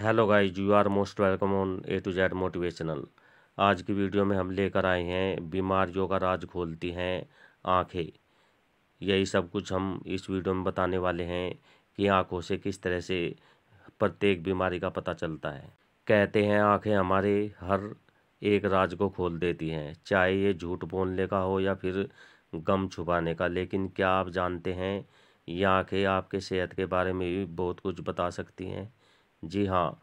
hello guys you are most welcome on A to Z motivational आज की video में हम लेकर आए हैं बीमारियों का राज खोलती हैं आंखें यही सब कुछ हम इस वीडियो में बताने वाले हैं कि आंखों से किस तरह से प्रत्येक बीमारी का पता चलता है कहते हैं आंखें हमारे हर एक राज को खोल देती हैं चाहे ये झूठ बोलने का हो या फिर गम छुपाने का लेकिन क्या आप जानते हैं ये आँखें आपके सेहत के बारे में भी बहुत कुछ बता सकती हैं जी हाँ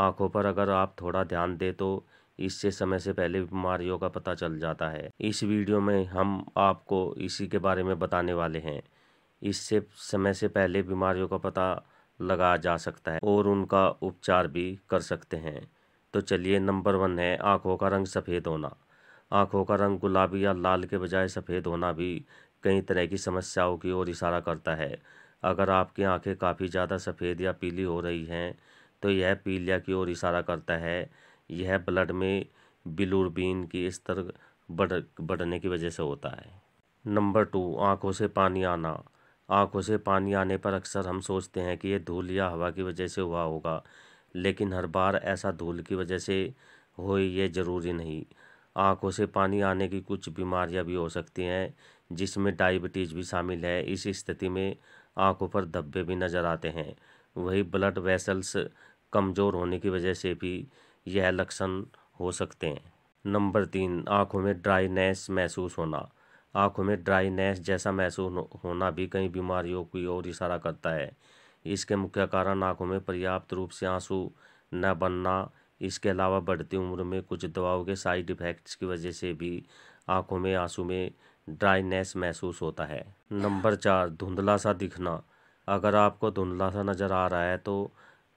आँखों पर अगर आप थोड़ा ध्यान दें तो इससे समय से पहले बीमारियों का पता चल जाता है इस वीडियो में हम आपको इसी के बारे में बताने वाले हैं इससे समय से पहले बीमारियों का पता लगाया जा सकता है और उनका उपचार भी कर सकते हैं तो चलिए नंबर वन है आँखों का रंग सफ़ेद होना आँखों का रंग गुलाबी या लाल के बजाय सफ़ेद होना भी कई तरह की समस्याओं की ओर इशारा करता है अगर आपकी आंखें काफ़ी ज़्यादा सफ़ेद या पीली हो रही हैं तो यह पीलिया की ओर इशारा करता है यह ब्लड में बिलूरबीन की स्तर बढ़ बढ़ने की वजह से होता है नंबर टू आँखों से पानी आना आँखों से पानी आने पर अक्सर हम सोचते हैं कि यह धूल या हवा की वजह से हुआ होगा लेकिन हर बार ऐसा धूल की वजह से हो ये ज़रूरी नहीं आँखों से पानी आने की कुछ बीमारियां भी हो सकती हैं जिसमें डायबिटीज़ भी शामिल है इस स्थिति में आंखों पर धब्बे भी नज़र आते हैं वही ब्लड वेसल्स कमज़ोर होने की वजह से भी यह लक्षण हो सकते हैं नंबर तीन आँखों में ड्राईनेस महसूस होना आँखों में ड्राईनेस जैसा महसूस होना भी कई बीमारियों की ओर इशारा करता है इसके मुख्य कारण आँखों में पर्याप्त रूप से आंसू न बनना इसके अलावा बढ़ती उम्र में कुछ दवाओं के साइड इफ़ेक्ट्स की वजह से भी आँखों में आंसू में ड्राइनेस महसूस होता है नंबर चार धुंधला सा दिखना अगर आपको धुंधला सा नज़र आ रहा है तो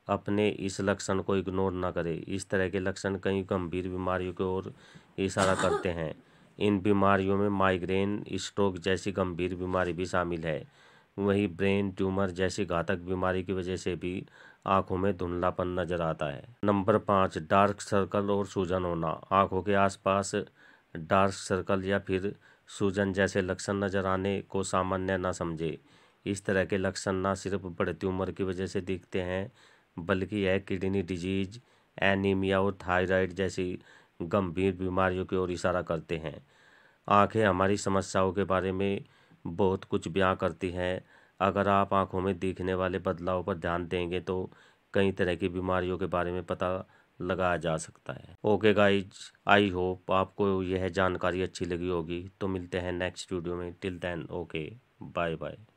अपने इस लक्षण को इग्नोर ना करें इस तरह के लक्षण कई गंभीर बीमारियों की ओर इशारा करते हैं इन बीमारियों में माइग्रेन स्ट्रोक जैसी गंभीर बीमारी भी शामिल है वहीं ब्रेन ट्यूमर जैसी घातक बीमारी की वजह से भी आंखों में धुंधलापन नजर आता है नंबर पाँच डार्क सर्कल और सूजन होना आंखों के आसपास डार्क सर्कल या फिर सूजन जैसे लक्षण नजर आने को सामान्य ना समझे इस तरह के लक्षण ना सिर्फ बढ़ती उम्र की वजह से दिखते हैं बल्कि यह किडनी डिजीज एनीमिया और थायराइड जैसी गंभीर बीमारियों की ओर इशारा करते हैं आंखें हमारी समस्याओं के बारे में बहुत कुछ बयां करती हैं अगर आप आंखों में दिखने वाले बदलाव पर ध्यान देंगे तो कई तरह की बीमारियों के बारे में पता लगाया जा सकता है ओके गाइज आई होप आपको यह जानकारी अच्छी लगी होगी तो मिलते हैं नेक्स्ट वीडियो में till then okay bye bye